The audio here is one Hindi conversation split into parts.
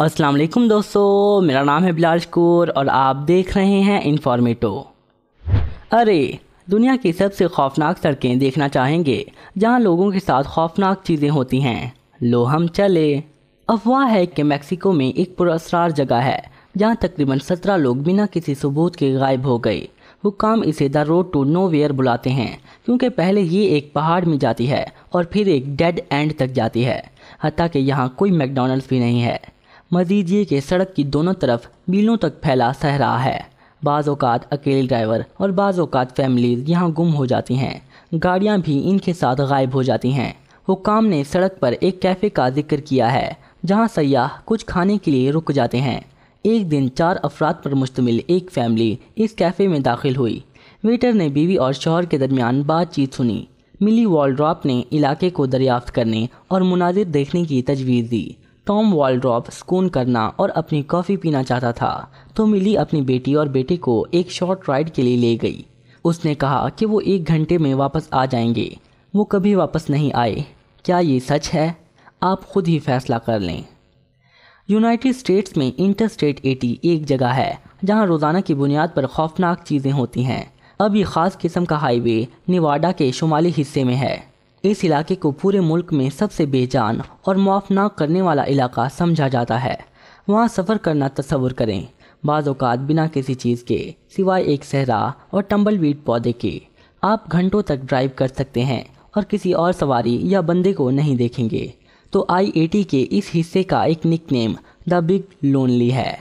अस्सलाम वालेकुम दोस्तों मेरा नाम है बिलाल शकूर और आप देख रहे हैं इन्फॉर्मेटो अरे दुनिया की सबसे खौफनाक सड़कें देखना चाहेंगे जहां लोगों के साथ खौफनाक चीज़ें होती हैं लो हम चले अफवाह है कि मेक्सिको में एक पुरस्रार जगह है जहां तकरीबन सत्रह लोग बिना किसी सबूत के गायब हो गए हुकाम इसे the road to nowhere बुलाते हैं क्योंकि पहले ये एक पहाड़ में जाती है और फिर एक डेड एंड तक जाती है हती कि यहाँ कोई मैकडोनल्ड्स भी नहीं है मजीद ये कि सड़क की दोनों तरफ मीलों तक फैला सहरा है बाज़ अकेले ड्राइवर और बाज़ अवत फैमिलीज यहाँ गुम हो जाती हैं गाड़ियाँ भी इनके साथ गायब हो जाती हैं हुकाम ने सड़क पर एक कैफ़े का जिक्र किया है जहाँ सयाह कुछ खाने के लिए रुक जाते हैं एक दिन चार अफराद पर मुश्तमिल एक फैमिली इस कैफ़े में दाखिल हुई वेटर ने बीवी और शोहर के दरमियान बातचीत सुनी मिली वॉलड्रॉप ने इलाके को दरियाफ्त करने और मुनाजिर देखने की तजवीज़ दी टॉम वॉलड्रॉप स्कून करना और अपनी कॉफ़ी पीना चाहता था तो मिली अपनी बेटी और बेटे को एक शॉर्ट राइड के लिए ले गई उसने कहा कि वो एक घंटे में वापस आ जाएंगे वो कभी वापस नहीं आए क्या ये सच है आप खुद ही फैसला कर लें यूनाइटेड स्टेट्स में इंटर स्टेट एटी एक जगह है जहां रोज़ाना की बुनियाद पर खौफनाक चीज़ें होती हैं अब ये ख़ास किस्म का हाईवे निवाडा के शुमाली हिस्से में है इस इलाके को पूरे मुल्क में सबसे बेजान और मुआफ़ ना करने वाला इलाका समझा जाता है वहाँ सफ़र करना तस्वुर करें बाज़ात बिना किसी चीज़ के सिवाय एक सहरा और टम्बल वीट पौधे के आप घंटों तक ड्राइव कर सकते हैं और किसी और सवारी या बंदे को नहीं देखेंगे तो आई के इस हिस्से का एक नेम द बिग लोनली है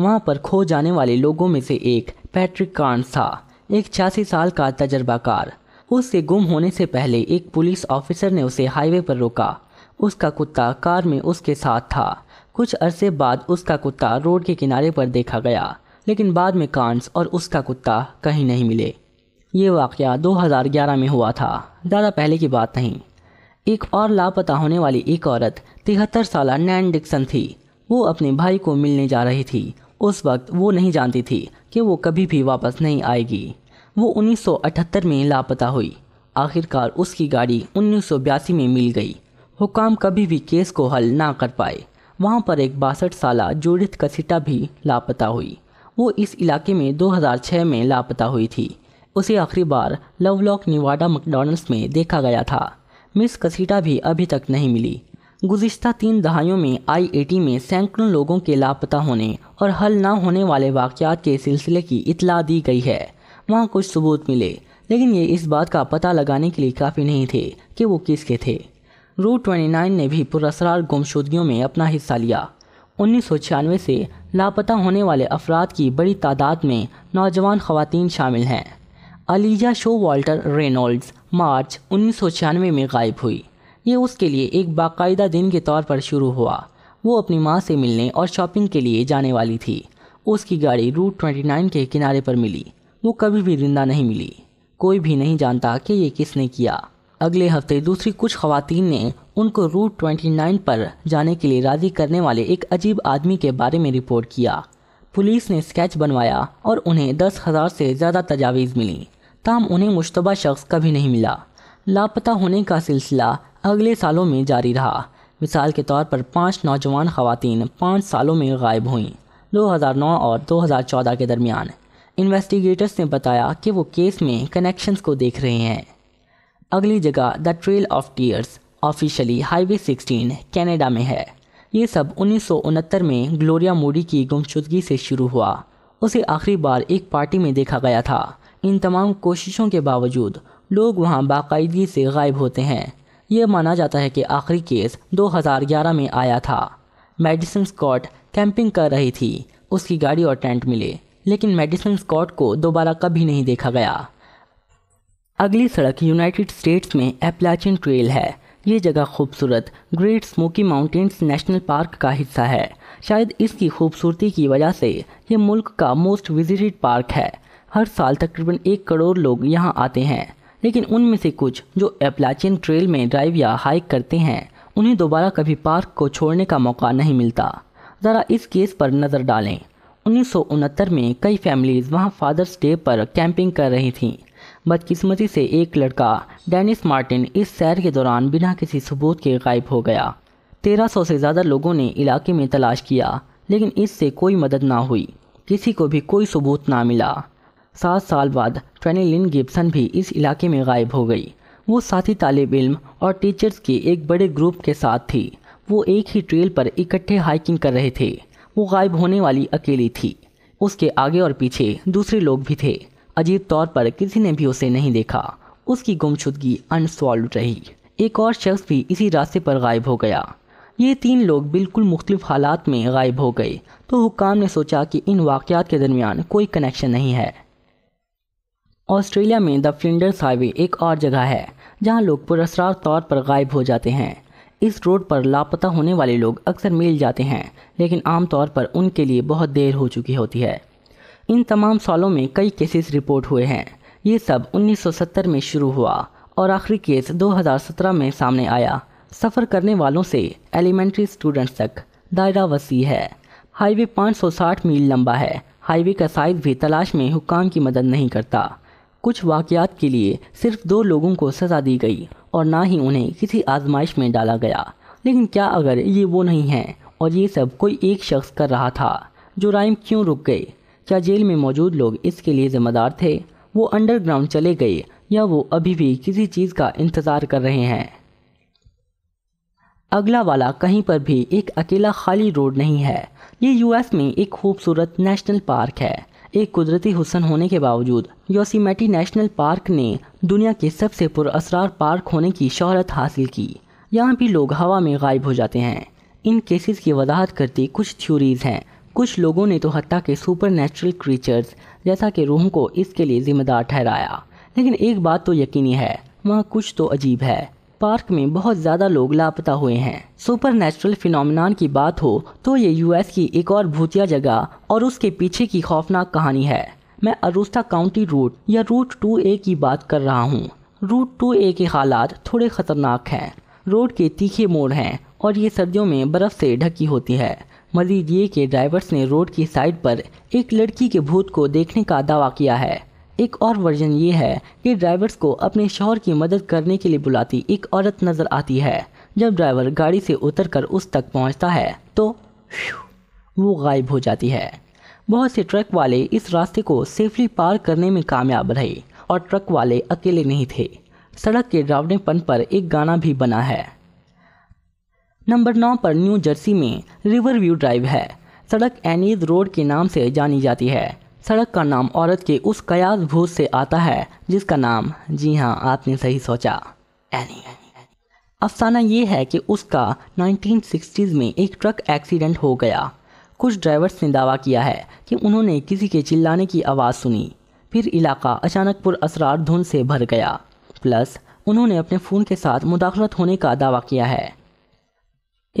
वहाँ पर खो जाने वाले लोगों में से एक पैट्रिक कार्न था एक छियासी साल का तजर्बाकार उससे गुम होने से पहले एक पुलिस ऑफिसर ने उसे हाईवे पर रोका उसका कुत्ता कार में उसके साथ था कुछ अरसे बाद उसका कुत्ता रोड के किनारे पर देखा गया लेकिन बाद में कांस और उसका कुत्ता कहीं नहीं मिले ये वाक़ 2011 में हुआ था ज़्यादा पहले की बात नहीं एक और लापता होने वाली एक औरत तिहत्तर साल नैन डिक्सन थी वो अपने भाई को मिलने जा रही थी उस वक्त वो नहीं जानती थी कि वो कभी भी वापस नहीं आएगी वो 1978 में लापता हुई आखिरकार उसकी गाड़ी उन्नीस में मिल गई हुकाम कभी भी केस को हल ना कर पाए वहाँ पर एक बासठ साल जूडिथ कसिटा भी लापता हुई वो इस इलाके में 2006 में लापता हुई थी उसे आखिरी बार लवलॉक निवाडा मकडोनल्ड्स में देखा गया था मिस कसीटा भी अभी तक नहीं मिली गुज्त तीन दहाइयों में आई में सैकड़ों लोगों के लापता होने और हल ना होने वाले वाक़ात के सिलसिले की इतला दी गई है वहाँ कुछ सबूत मिले लेकिन ये इस बात का पता लगाने के लिए काफ़ी नहीं थे कि वो किसके थे रूट 29 ने भी पुरसरार गुमशुदगियों में अपना हिस्सा लिया उन्नीस से लापता होने वाले अफराद की बड़ी तादाद में नौजवान खवतान शामिल हैं Alicia Showalter Reynolds March उन्नीस में गायब हुई ये उसके लिए एक बाकायदा दिन के तौर पर शुरू हुआ वो अपनी माँ से मिलने और शॉपिंग के लिए जाने वाली थी उसकी गाड़ी रूट 29 के किनारे पर मिली वो कभी भी जिंदा नहीं मिली कोई भी नहीं जानता कि ये किसने किया अगले हफ्ते दूसरी कुछ खवतिन ने उनको रूट 29 पर जाने के लिए राज़ी करने वाले एक अजीब आदमी के बारे में रिपोर्ट किया पुलिस ने स्केच बनवाया और उन्हें दस हज़ार से ज़्यादा तजावीज़ मिली ताम उन्हें मुशतबा शख्स कभी नहीं मिला लापता होने का सिलसिला अगले सालों में जारी रहा मिसाल के तौर पर पाँच नौजवान खवतिन पाँच सालों में गायब हुईं 2009 और 2014 के दरमियान इन्वेस्टिगेटर्स ने बताया कि वो केस में कनेक्शंस को देख रहे हैं अगली जगह the trail of tears officially highway 16 Canada में है ये सब उन्नीस में ग्लोरिया मोडी की गुमशुदगी से शुरू हुआ उसे आखिरी बार एक पार्टी में देखा गया था इन तमाम कोशिशों के बावजूद लोग वहाँ बाकायदगी से गायब होते हैं यह माना जाता है कि आखिरी केस 2011 में आया था मेडिसिन स्कॉट कैंपिंग कर रही थी उसकी गाड़ी और टेंट मिले लेकिन मेडिसन स्कॉट को दोबारा कभी नहीं देखा गया अगली सड़क यूनाइटेड स्टेट्स में एप्लाचिन ट्रेल है ये जगह खूबसूरत Great Smoky Mountains National Park का हिस्सा है शायद इसकी खूबसूरती की वजह से ये मुल्क का मोस्ट विजिटेड पार्क है हर साल तकरीबन एक करोड़ लोग यहाँ आते हैं लेकिन उनमें से कुछ जो एप्लाचिन ट्रेल में ड्राइव या हाइक करते हैं उन्हें दोबारा कभी पार्क को छोड़ने का मौका नहीं मिलता ज़रा इस केस पर नज़र डालें उन्नीस में कई फैमिलीज़ वहां फादर्स डे पर कैंपिंग कर रही थीं बदकिस्मती से एक लड़का डेनिस मार्टिन इस सैर के दौरान बिना किसी सबूत के गायब हो गया 1300 से ज़्यादा लोगों ने इलाके में तलाश किया लेकिन इससे कोई मदद ना हुई किसी को भी कोई सबूत ना मिला सात साल बाद ट्रेनी लिन गिब्सन भी इस इलाके में गायब हो गई वो साथी तालब इल्म और टीचर्स के एक बड़े ग्रुप के साथ थी वो एक ही ट्रेल पर इकट्ठे हाइकिंग कर रहे थे वो गायब होने वाली अकेली थी उसके आगे और पीछे दूसरे लोग भी थे अजीब तौर पर किसी ने भी उसे नहीं देखा उसकी गुमशुदगी अनसॉल्व रही एक और शख्स भी इसी रास्ते पर गायब हो गया ये तीन लोग बिल्कुल मुख्तलिफ हालात में गायब हो गए तो हुकाम ने सोचा कि इन वाक़ात के दरमियान कोई कनेक्शन नहीं है ऑस्ट्रेलिया में द फ्लिंडर्स हाईवे एक और जगह है जहाँ लोग पुरस्कार तौर पर गायब हो जाते हैं इस रोड पर लापता होने वाले लोग अक्सर मिल जाते हैं लेकिन आमतौर पर उनके लिए बहुत देर हो चुकी होती है इन तमाम सालों में कई केसेस रिपोर्ट हुए हैं ये सब 1970 में शुरू हुआ और आखिरी केस 2017 में सामने आया सफ़र करने वालों से एलिमेंट्री स्टूडेंट्स तक दायरा वसी है हाईवे 560 मील लंबा है हाईवे का साइज भी तलाश में हुकाम की मदद नहीं करता कुछ वाक़ात के लिए सिर्फ दो लोगों को सज़ा दी गई और ना ही उन्हें किसी आजमाइश में डाला गया लेकिन क्या अगर ये वो नहीं है और ये सब कोई एक शख्स कर रहा था जो राइम क्यों रुक गए क्या जेल में मौजूद लोग इसके लिए ज़िम्मेदार थे वो अंडरग्राउंड चले गए या वो अभी भी किसी चीज़ का इंतज़ार कर रहे हैं अगला वाला कहीं पर भी एक अकेला खाली रोड नहीं है ये यूएस में एक खूबसूरत नेशनल पार्क है एक कुदरती हुसन होने के बावजूद योसीमेटी नेशनल पार्क ने दुनिया के सबसे पुरअसरार पार्क होने की शहरत हासिल की यहाँ भी लोग हवा में गायब हो जाते हैं इन केसेस की वजाहत करती कुछ थ्योरीज़ हैं कुछ लोगों ने तो हती के सुपर नेचुरल क्रीचर्स जैसा कि रूहों को इसके लिए ज़िम्मेदार ठहराया लेकिन एक बात तो यकीनी है वहाँ कुछ तो अजीब है पार्क में बहुत ज़्यादा लोग लापता हुए हैं सुपर नेचुरल फिनोमिनान की बात हो तो ये यूएस की एक और भूतिया जगह और उसके पीछे की खौफनाक कहानी है मैं अरुस्ता काउंटी रूट या रूट टू ए की बात कर रहा हूँ रूट टू ए के हालात थोड़े ख़तरनाक हैं रोड के तीखे मोड़ हैं और ये सर्दियों में बर्फ़ से ढकी होती है मजीद ये कि ड्राइवर्स ने रोड की साइड पर एक लड़की के भूत को देखने का दावा किया है एक और वर्जन ये है कि ड्राइवर्स को अपने शोहर की मदद करने के लिए बुलाती एक औरत नज़र आती है जब ड्राइवर गाड़ी से उतरकर उस तक पहुंचता है तो वो गायब हो जाती है बहुत से ट्रक वाले इस रास्ते को सेफली पार करने में कामयाब रहे और ट्रक वाले अकेले नहीं थे सड़क के डरावनेपन पर एक गाना भी बना है नंबर नौ पर न्यू जर्सी में रिवर व्यू ड्राइव है सड़क एनीज रोड के नाम से जानी जाती है सड़क का नाम औरत के उस कयास भूत से आता है जिसका नाम जी हाँ आपने सही सोचा एनी अफसाना ये है कि उसका 1960s में एक ट्रक एक्सीडेंट हो गया कुछ ड्राइवर्स ने दावा किया है कि उन्होंने किसी के चिल्लाने की आवाज़ सुनी फिर इलाका अचानक असरार धुंध से भर गया प्लस उन्होंने अपने फ़ोन के साथ मुदाखलत होने का दावा किया है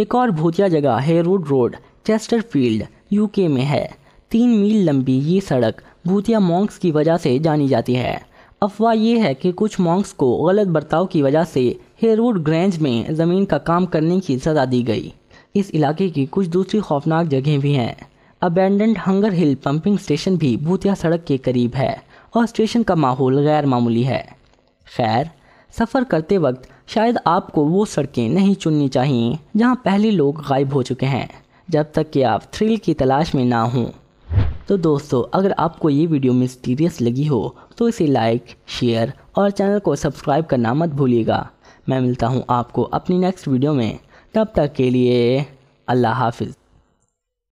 एक और भूतिया जगह हेरूड रोड चेस्टरफील्ड यूके में है तीन मील लंबी ये सड़क भूतिया मॉन्क्स की वजह से जानी जाती है अफवाह यह है कि कुछ मॉन्क्स को गलत बर्ताव की वजह से हेरूड ग्रेंज में ज़मीन का काम करने की सज़ा दी गई इस इलाके की कुछ दूसरी खौफनाक जगहें भी हैं abandoned Hanger Hill pumping station भी भूतिया सड़क के करीब है और स्टेशन का माहौल गैर मामूली है खैर सफ़र करते वक्त शायद आपको वो सड़कें नहीं चुननी चाहिए जहाँ पहले लोग गायब हो चुके हैं जब तक कि आप थ्रिल की तलाश में ना हों तो दोस्तों अगर आपको ये वीडियो मिस्टीरियस लगी हो तो इसे लाइक शेयर और चैनल को सब्सक्राइब करना मत भूलिएगा मैं मिलता हूँ आपको अपनी नेक्स्ट वीडियो में तब तक के लिए अल्लाह हाफिज़